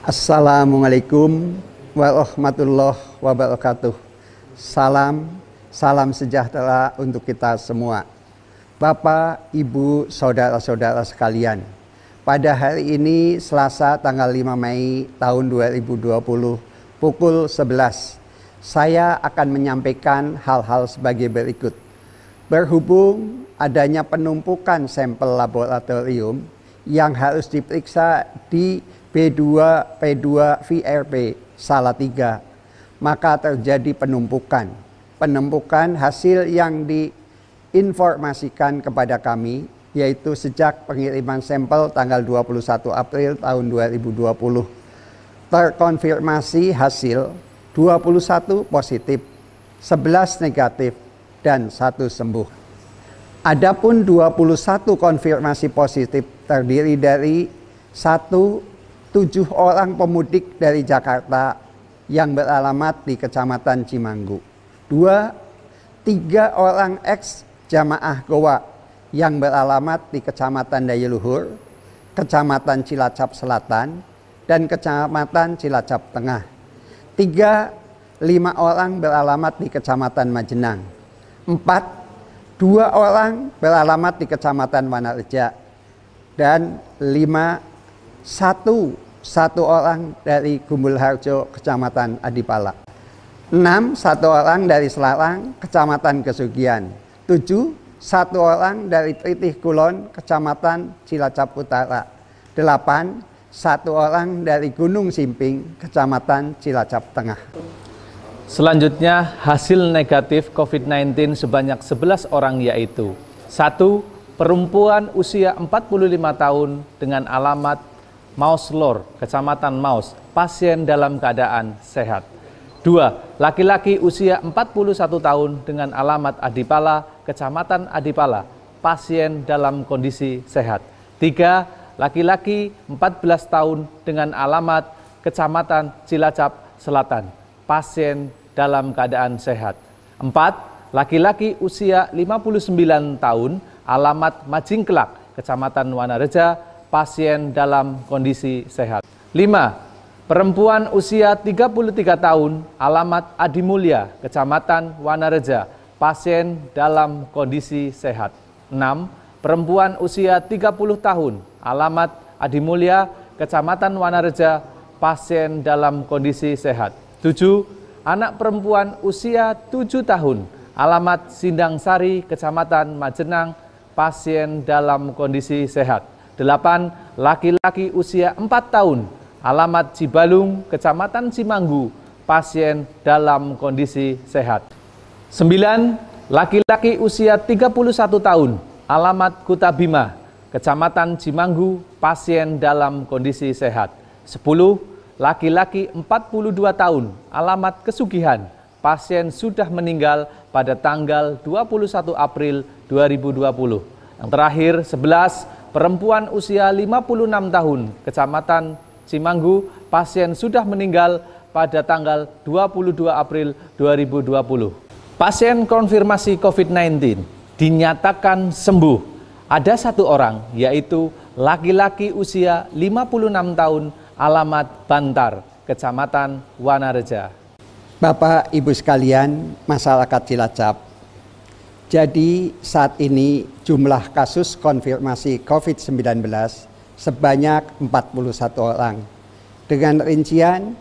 Assalamualaikum warahmatullahi wabarakatuh. Salam, salam sejahtera untuk kita semua. Bapak, Ibu, saudara-saudara sekalian. Pada hari ini Selasa tanggal 5 Mei tahun 2020 pukul 11 saya akan menyampaikan hal-hal sebagai berikut. Berhubung adanya penumpukan sampel laboratorium yang harus diperiksa di B2 P2 VRP salah tiga maka terjadi penumpukan penumpukan hasil yang diinformasikan kepada kami yaitu sejak pengiriman sampel tanggal 21 April tahun 2020 terkonfirmasi hasil 21 positif 11 negatif dan satu sembuh Adapun 21 konfirmasi positif terdiri dari satu tujuh orang pemudik dari Jakarta yang beralamat di Kecamatan Cimanggu. Dua, tiga orang eks jamaah Goa yang beralamat di Kecamatan Dayeluhur, Kecamatan Cilacap Selatan, dan Kecamatan Cilacap Tengah. Tiga, lima orang beralamat di Kecamatan Majenang. Empat, dua orang beralamat di Kecamatan Wanareja. Dan lima satu satu orang dari Gumbul Harjo, Kecamatan Adipala. Enam, satu orang dari Selarang, Kecamatan Kesugian. Tujuh, satu orang dari Tritih Kulon, Kecamatan Cilacap Utara. Delapan, satu orang dari Gunung Simping, Kecamatan Cilacap Tengah. Selanjutnya, hasil negatif COVID-19 sebanyak 11 orang yaitu satu Perempuan usia 45 tahun dengan alamat Maus Lor, Kecamatan Maus, pasien dalam keadaan sehat. Dua, laki-laki usia 41 tahun dengan alamat Adipala, Kecamatan Adipala, pasien dalam kondisi sehat. Tiga, laki-laki 14 tahun dengan alamat Kecamatan Cilacap Selatan, pasien dalam keadaan sehat. Empat, laki-laki usia 59 tahun, alamat Majingkelak, Kecamatan Wanareja, pasien dalam kondisi sehat. 5. Perempuan usia 33 tahun, alamat Adimulya, Kecamatan Wanareja, pasien dalam kondisi sehat. 6. Perempuan usia 30 tahun, alamat Adimulya, Kecamatan Wanareja, pasien dalam kondisi sehat. 7. Anak perempuan usia 7 tahun, alamat Sindang Sari, Kecamatan Majenang, pasien dalam kondisi sehat. 8. Laki-laki usia 4 tahun, alamat Cibalung, Kecamatan Cimanggu, pasien dalam kondisi sehat. 9. Laki-laki usia 31 tahun, alamat Kuta Bima Kecamatan Cimanggu, pasien dalam kondisi sehat. 10. Laki-laki 42 tahun, alamat Kesugihan, pasien sudah meninggal pada tanggal 21 April 2020. Yang terakhir, 11 perempuan usia 56 tahun, Kecamatan Cimanggu, pasien sudah meninggal pada tanggal 22 April 2020. Pasien konfirmasi COVID-19 dinyatakan sembuh. Ada satu orang, yaitu laki-laki usia 56 tahun, alamat Bantar, Kecamatan Wanareja. Bapak, Ibu sekalian, masyarakat Cilacap, jadi saat ini jumlah kasus konfirmasi COVID-19 sebanyak 41 orang. Dengan rincian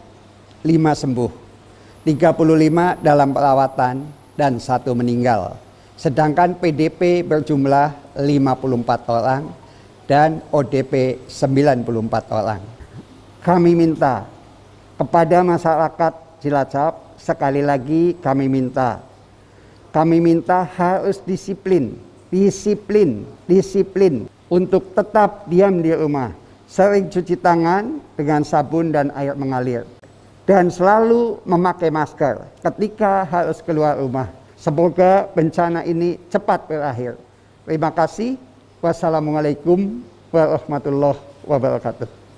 5 sembuh, 35 dalam perawatan, dan satu meninggal. Sedangkan PDP berjumlah 54 orang dan ODP 94 orang. Kami minta kepada masyarakat Cilacap sekali lagi kami minta kami minta harus disiplin, disiplin, disiplin untuk tetap diam di rumah, sering cuci tangan dengan sabun dan air mengalir, dan selalu memakai masker ketika harus keluar rumah. Semoga bencana ini cepat berakhir. Terima kasih. Wassalamualaikum warahmatullahi wabarakatuh.